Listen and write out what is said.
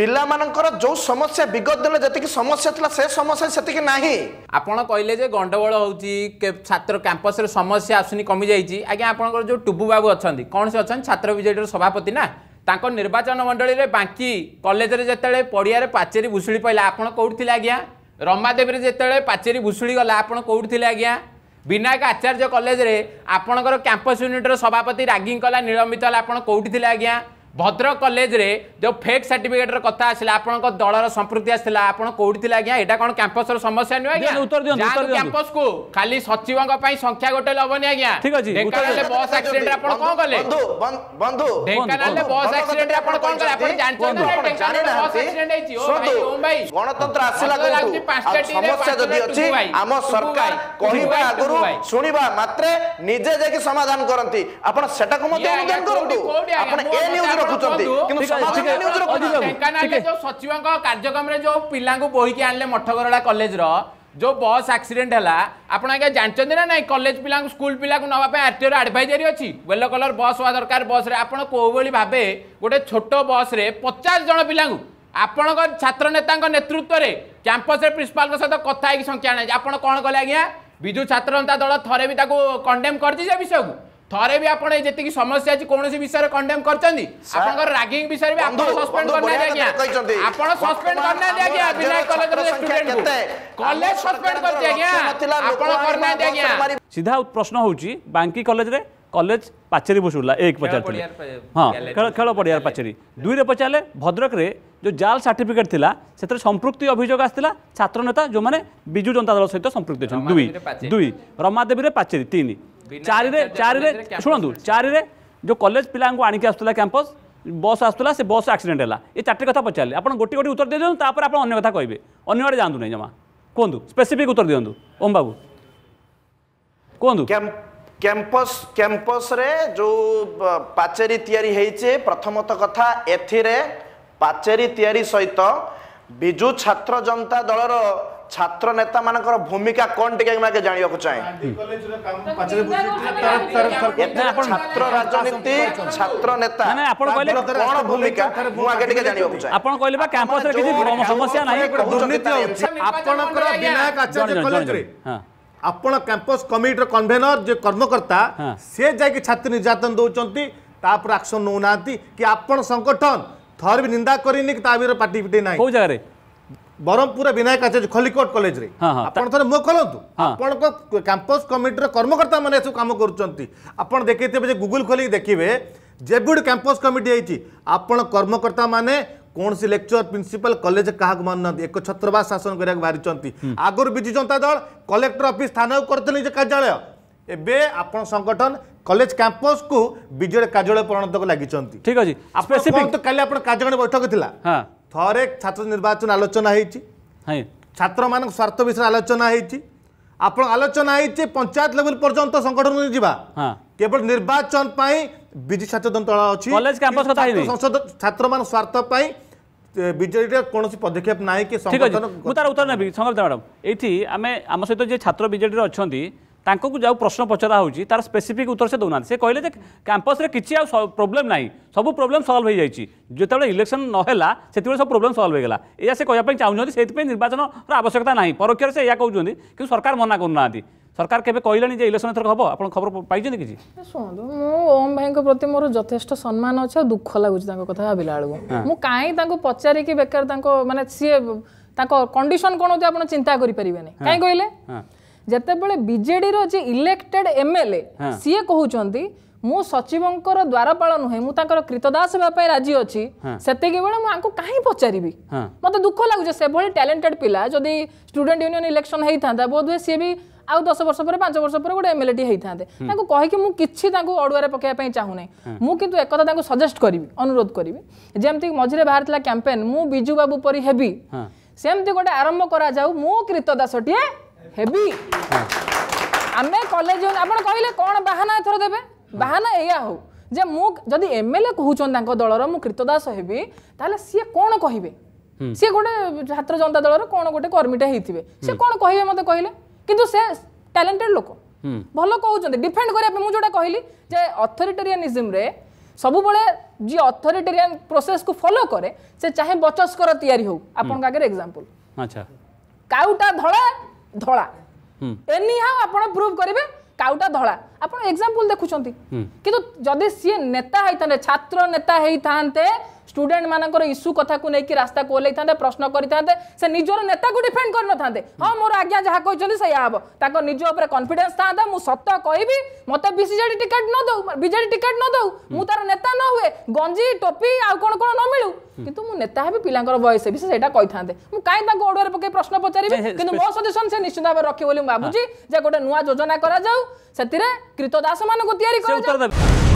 ପିଲାମାନଙ୍କର ଯେଉଁ ସମସ୍ୟା ବିଗତ ଦିନ ଯେତିକି ସମସ୍ୟା ଥିଲା ସେ ସମସ୍ୟା ସେତିକି ନାହିଁ ଆପଣ କହିଲେ ଯେ ଗଣ୍ଡଗୋଳ ହେଉଛି ଛାତ୍ର କ୍ୟାମ୍ପସରେ ସମସ୍ୟା ଆସୁନି କମିଯାଇଛି ଆଜ୍ଞା ଆପଣଙ୍କର ଯେଉଁ ଟୁବୁ ବାବୁ ଅଛନ୍ତି କ'ଣ ସେ ଅଛନ୍ତି ଛାତ୍ର ବିଜେଡ଼ିର ସଭାପତି ନା ତାଙ୍କ ନିର୍ବାଚନ ମଣ୍ଡଳୀରେ ବାଙ୍କି କଲେଜରେ ଯେତେବେଳେ ପଡ଼ିଆରେ ପାଚେରୀ ଭୁଷୁଡ଼ି ପଡ଼ିଲା ଆପଣ କେଉଁଠି ଥିଲେ ଆଜ୍ଞା ରମାଦେବୀରେ ଯେତେବେଳେ ପାଚେରୀ ଭୁଷୁଡ଼ି ଗଲା ଆପଣ କେଉଁଠି ଥିଲେ ଆଜ୍ଞା ବିନାୟକ ଆଚାର୍ଯ୍ୟ କଲେଜରେ ଆପଣଙ୍କର କ୍ୟାମ୍ପସ୍ ୟୁନିଟ୍ର ସଭାପତି ରାଗିଂ କଲା ନିଲମ୍ବିତ ହେଲା ଆପଣ କେଉଁଠି ଥିଲେ ଆଜ୍ଞା ভদ্রক কলেজে যে ফেক সার্টিফিকেটর কথা আসলে আপনার দলর সম্পৃক্তি আসলে আপনার কোটি লা আজ্ঞা এটা কোণ ক্যাম্পসর সমস্যা নুহে ক্যাম্পস কু খালি সচিবঙ্ক পাই সংখ্যা গোটে লবনি আজ্ঞা ঢেঙ্কানালে বস আক্সিডেন্ট আপন কোন কলে বন্ধু ঢেঙ্কানালে বস আক্সিডেন্ট আপন কোন কলে আপন জানছেন ঢেঙ্কানালে বস আক্সিডেন্ট হইছি ও ভাই ও ভাই গণতন্ত্র আসিলা কোটু সমস্যা যদি আছে আম সরকার কহিবা আগরু শুনিবা মাত্রে নিজে যাকি সমাধান করନ୍ତି আপন সেটাকু মধ্যে অনুদান করন্তু আপন এ নিউজ ରଖୁଛନ୍ତି କିନ୍ତୁ ସମାଲୋଚନା ନ୍ୟୁଜର ଢେଙ୍କାନାଳରେ ଯୋଉ ସଚିବଙ୍କ କାର୍ଯ୍ୟକ୍ରମରେ ଯୋଉ ପିଲାଙ୍କୁ ବୋହିକି ଆଣିଲେ ମଠଗରଡ଼ା କଲେଜର ଯୋଉ ବସ୍ ଆକ୍ସିଡେଣ୍ଟ ହେଲା ଆପଣ ଆଜ୍ଞା ଜାଣିଛନ୍ତି ନା ନାଇଁ କଲେଜ ପିଲାଙ୍କୁ ସ୍କୁଲ ପିଲାଙ୍କୁ ନେବା ପାଇଁ ଆର୍ଟିଓର ଆଡଭାଇଜରୀ ଅଛି ୟେଲୋ କଲର ବସ୍ ହେବା ଦରକାର ବସ୍ରେ ଆପଣ କୋଉଭଳି ଭାବେ ଗୋଟେ ଛୋଟ ବସ୍ରେ ପଚାଶ ଜଣ ପିଲାଙ୍କୁ ଆପଣଙ୍କ ଛାତ୍ର ନେତାଙ୍କ ନେତୃତ୍ୱରେ କ୍ୟାମ୍ପସରେ ପ୍ରିନ୍ସିପାଲଙ୍କ ସହିତ କଥା ହେଇକି ସଂଖ୍ୟା ଆଣାଯାଇଛି ଆପଣ କ'ଣ କଲେ ଆଜ୍ଞା ବିଜୁ ଛାତ୍ର ଜନତା ଦଳ ଥରେ ବି ତାକୁ କଣ୍ଡେମ୍ କରିଛି ସେ ବିଷୟକୁ ଥରେ ବି ଆପଣ ଏ ଯେତିକି ସମସ୍ୟା ଅଛି କୌଣସି ବିଷୟରେ କଣ୍ଡେମ୍ କରିଛନ୍ତି ଆପଣଙ୍କର ରାଗିଂ ବିଷୟରେ ବି ଆପଣ ସସ୍ପେଣ୍ଡ କରିନାହାନ୍ତି ଆଜ୍ଞା ଆପଣ ସସ୍ପେଣ୍ଡ କରିନାହାନ୍ତି ଆଜ୍ଞା ବିନାୟକ କଲେଜର ଷ୍ଟୁଡେଣ୍ଟକୁ କଲେଜ ସସ୍ପେଣ୍ଡ କରିଛି ଆଜ୍ଞା ଆପଣ କରିନାହାନ୍ତି ଆଜ୍ଞା ସିଧା ପ୍ରଶ୍ନ ହେଉଛି ବାଙ୍କି କଲେଜରେ কলেজ ପାଚେରୀ ବସୁଲା ଏକ ପଚାରିଥିଲେ ହଁ ଖେଳ ପଡ଼ିଆର ପାଚେରୀ ଦୁଇରେ ପଚାରିଲେ ଭଦ୍ରକରେ ଯେଉଁ ଜାଲ ସାର୍ଟିଫିକେଟ୍ ଥିଲା ସେଥିରେ ସମ୍ପୃକ୍ତି ଅଭିଯୋଗ ଆସିଥିଲା ଛାତ୍ର ନେତା ଯେଉଁମାନେ ବିଜୁ ଜନତା ଦଳ ସହିତ ସମ୍ପୃକ୍ତି ଅଛନ୍ତି ଦୁଇ ଦୁଇ ରମାଦେବୀରେ ପାଚେରୀ ତିନି ଚାରିରେ ଚାରିରେ ଶୁଣନ୍ତୁ ଚାରିରେ ଯେଉଁ କଲେଜ ପିଲାଙ୍କୁ ଆଣିକି ଆସୁଥିଲା କ୍ୟାମ୍ପସ୍ ବସ୍ ଆସୁଥିଲା ସେ ବସ୍ ଆକ୍ସିଡେଣ୍ଟ ହେଲା ଏ ଚାରିଟି କଥା ପଚାରିଲେ ଆପଣ ଗୋଟି ଗୋଟି ଉତ୍ତର ଦେଇଦିଅନ୍ତୁ ତାପରେ ଆପଣ ଅନ୍ୟ କଥା କହିବେ ଅନ୍ୟ ଆଡ଼େ ଯାଆନ୍ତୁ ନାହିଁ ଜମା କୁହନ୍ତୁ ସ୍ପେସିଫିକ୍ ଉତ୍ତର ଦିଅନ୍ତୁ ଓମ୍ ବାବୁ କୁହନ୍ତୁ କ୍ୟାମ୍ପସ୍ କ୍ୟାମ୍ପସ୍ରେ ଯେଉଁ ପାଚେରୀ ତିଆରି ହେଇଛି ପ୍ରଥମତଃ କଥା ଏଥିରେ ପାଚେରୀ ତିଆରି ସହିତ ବିଜୁ ଛାତ୍ର ଜନତା ଦଳର ছাত্র নেতা মানকর ভূমিকা কোন টিকে মাকে জানিবাকু চাই ছাত্র রাজনীতি ছাত্র নেতা না আপন কইলে কোন ভূমিকা মু আগে টিকে জানিবাকু চাই আপন কইলে বা ক্যাম্পাস রে आपण कैंपस कमिटर कन्भेनर जो कर्मकर्ता हाँ। से जाकि छात्र निर्यातन दौरान आक्शन नौना कि आप संगठन थर भी निंदा कर पार्टी फिटे ना जगह ब्रह्मपुर विनायक आचार्य खलिकोट कलेज खोल खोलतु आपस कमिटर कर्मकर्ता मैंने सब कम करेंगे गुगुल खोल देखिए जेबुड कैंपस कमिटी आपण कर्मकर्ता मैंने କୌଣସି ଲେକ୍ଚର ପ୍ରିନ୍ସିପାଲ କଲେଜ କାହାକୁ ମାନୁନାହାନ୍ତି ଏକ ଛତ୍ରବାସ ଶାସନ କରିବାକୁ ବାହାରିଛନ୍ତି ଆଗରୁ ବିଜୁ ଜନତା ଦଳ କଲେକ୍ଟର ଅଫିସ ଥାନାକୁ କରିଥିଲେ ନିଜ କାର୍ଯ୍ୟାଳୟ ଏବେ ଆପଣ ସଂଗଠନ কলেজ ক্যাম্পস কু বিজেড কার্যালয় পরিণত লাগিছন্তি ঠিক আছে স্পেসিফিক তো কালি আপনার কার্যকরণী বৈঠক থিলা হ্যাঁ থরে ছাত্র নির্বাচন আলোচনা হইছি হ্যাঁ ছাত্র মানক স্বার্থ বিষয়ে আলোচনা হইছি আপনার আলোচনা হইছে পঞ্চায়েত লেভেল পর্যন্ত সংগঠন যা হ্যাঁ কেবল নির্বাচন পাই ବିଜୁ ସଚେତନ ଦଳ ଅଛି କଲେଜ କ୍ୟାମ୍ପସ କଥା ହେଇନି ସଂସଦ ଛାତ୍ରମାନ ସ୍ୱାର୍ଥ ପାଇଁ ବିଜେଡ଼ିର କୌଣସି ପଦକ୍ଷେପ ନାହିଁ କି ସଂଗଠନ ମୁଁ ତାର ଉତ୍ତର ନେବି ସଂଗୀତା ମ୍ୟାଡ଼ାମ୍ ଏଇଠି ଆମେ ଆମ ସହିତ ଯିଏ ଛାତ୍ର ବିଜେଡ଼ିରେ ଅଛନ୍ତି ତାଙ୍କୁ ଯେଉଁ ପ୍ରଶ୍ନ ପଚରା ହେଉଛି ତାର ସ୍ପେସିଫିକ୍ ଉତ୍ତର ସେ ଦେଉନାହାନ୍ତି ସେ କହିଲେ ଯେ କ୍ୟାମ୍ପସରେ କିଛି ଆଉ ପ୍ରୋବ୍ଲେମ୍ ନାହିଁ ସବୁ ପ୍ରୋବ୍ଲେମ୍ ସଲ୍ଭ ହୋଇଯାଇଛି ଯେତେବେଳେ ଇଲେକ୍ସନ୍ ନହେଲା ସେତେବେଳେ ସବୁ ପ୍ରୋବ୍ଲେମ୍ ସଲ୍ଭ ହୋଇଗଲା ଏହା ସେ କହିବା ପାଇଁ ଚାହୁଁଛନ୍ତି ସେଇଥିପାଇଁ ନିର୍ବାଚନର ଆବଶ୍ୟକତା ନାହିଁ ପରୋକ୍ଷରେ ସେ ଏହା କହୁଛନ୍ତି କିନ୍ତୁ ସରକାର ମନା କରୁନାହାନ୍ତି সরকার কেবে কহিলেনি যে ইলেকশন এথরক হব আপনার খবর পাইছেন কিছু শুনতু মু ওম ভাইঙ্ক প্রতি মোর যথেষ্ট সম্মান অছে আর দুঃখ লাগুছে তাঙ্ক কথা ভাবিলা বেলু মু কাই তাঙ্কু পচারি কি বেকার তাঙ্ক মানে সিয়ে তাঙ্ক কন্ডিশন কোন হচ্ছে আপন চিন্তা করি পারিবে না কাই কইলে যেতবেলে বিজেডি র যে ইলেক্টেড এমএলএ সিয়ে কহুচন্তি ମୁଁ ସଚିବଙ୍କର ଦ୍ୱାରପାଳ ନୁହେଁ ମୁଁ ତାଙ୍କର କୃତଦାସ ହେବା ପାଇଁ ରାଜି ଅଛି ସେତିକି ବେଳେ ମୁଁ ଆଙ୍କୁ କାହିଁ ପଚାରିବି ମୋତେ ଦୁଃଖ ଲାଗୁଛି ସେଭଳି ଟ୍ୟାଲେଣ୍ଟେଡ୍ ପିଲା ଯଦି ଷ୍ଟୁଡେଣ୍ଟ ୟୁନିୟନ ଇଲେକ୍ସନ ହେଇଥାନ୍ତା ବୋଧହୁଏ ସିଏ ବି ଆଉ ଦଶ ବର୍ଷ ପରେ ପାଞ୍ଚ ବର୍ଷ ପରେ ଗୋଟେ ଟି ହେଇଥାନ୍ତେ ତାଙ୍କୁ କହିକି ମୁଁ କିଛି ତାଙ୍କୁ ଅଡ଼ୁଆରେ ପକାଇବା ପାଇଁ ଚାହୁଁନାହିଁ ମୁଁ କିନ୍ତୁ ଏକଥା ତାଙ୍କୁ ସଜେଷ୍ଟ କରିବି ଅନୁରୋଧ କରିବି ଯେମିତି ମଝିରେ ବାହାରିଥିଲା କ୍ୟାମ୍ପେନ୍ ମୁଁ ବିଜୁ ବାବୁ ପରି ହେବି ସେମିତି ଗୋଟେ ଆରମ୍ଭ କରାଯାଉ ମୁଁ କ୍ରୀତ ହେବି ଆମେ କଲେଜ ଆପଣ କହିଲେ କ'ଣ ବାହାନା ଏଥର ଦେବେ ବାହାନା ଏଇଆ ହଉ ଯେ ମୁଁ ଯଦି ଏମ୍ ଏଲ୍ ଏ କହୁଛନ୍ତି ତାଙ୍କ ଦଳର ମୁଁ କ୍ରୀତଦାସ ହେବି ତାହେଲେ ସିଏ କ'ଣ କହିବେ ସିଏ ଗୋଟେ ଛାତ୍ର ଜନତା ଦଳର କ'ଣ ଗୋଟେ କର୍ମୀଟେ ହେଇଥିବେ ସେ କ'ଣ କହିବେ ମୋତେ କହିଲେ କିନ୍ତୁ ସେ ଟ୍ୟାଲେଣ୍ଟେଡ୍ ଲୋକ ଭଲ କହୁଛନ୍ତି ଡିଫେଣ୍ଡ କରିବା ପାଇଁ ମୁଁ ଯେଉଁଟା କହିଲି ଯେ ଅଥରିଟେରିଆନିଜିମ୍ରେ ସବୁବେଳେ ଯିଏ ଅଥରିଟେରିଆନ୍ ପ୍ରୋସେସ୍କୁ ଫଲୋ କରେ ସେ ଚାହେଁ ବଚସ୍କର ତିଆରି ହଉ ଆପଣଙ୍କ ଆଗରେ ଏକ୍ଜାମ୍ପଲ୍ ଆଚ୍ଛା କାଉଟା ଧଳା ଧଳା ଏନି ହାଉ ଆପଣ ପ୍ରୁଭ୍ କରିବେ কাউটা ধরা আপনার এক্সাম্পল দেখুছেন কিন্তু যদি সি নেতা হয়ে ছাত্র নেতা হয়ে স্টুডেন্ট মানকর ইস্যু কথা নেই রাস্তা ওলাই থাকে প্রশ্ন করে থাকে সে নিজের নেতা ডিফেন্ড করে নথাতে হ্যাঁ মোর আজ্ঞা যা কিন্তু সেয়া হব তাঁর নিজ উপরে কনফিডেন্স থাকে মু সত কবি মতো বিসিজেডি টিকেট ন দৌ বিজেডি টিকেট ন দৌ মু তার নেতা ন হুয়ে গঞ্জি টপি আউ কোণ কোণ ন মিলু কিন্তু মু নেতা হেবি পিলাঙ্কর বয়স হেবি সেটা কই থাকে মু কাই তাঁকু অড়ুয়ারে পকাই প্রশ্ন পচারিবি কিন্তু মো সজেশন সে নিশ্চিত ভাবে রখি বলে ভাবুছি যে গোটে নূয়া যোজনা করা যাও সেতিরে কৃত দাস মানুষ তৈরি করা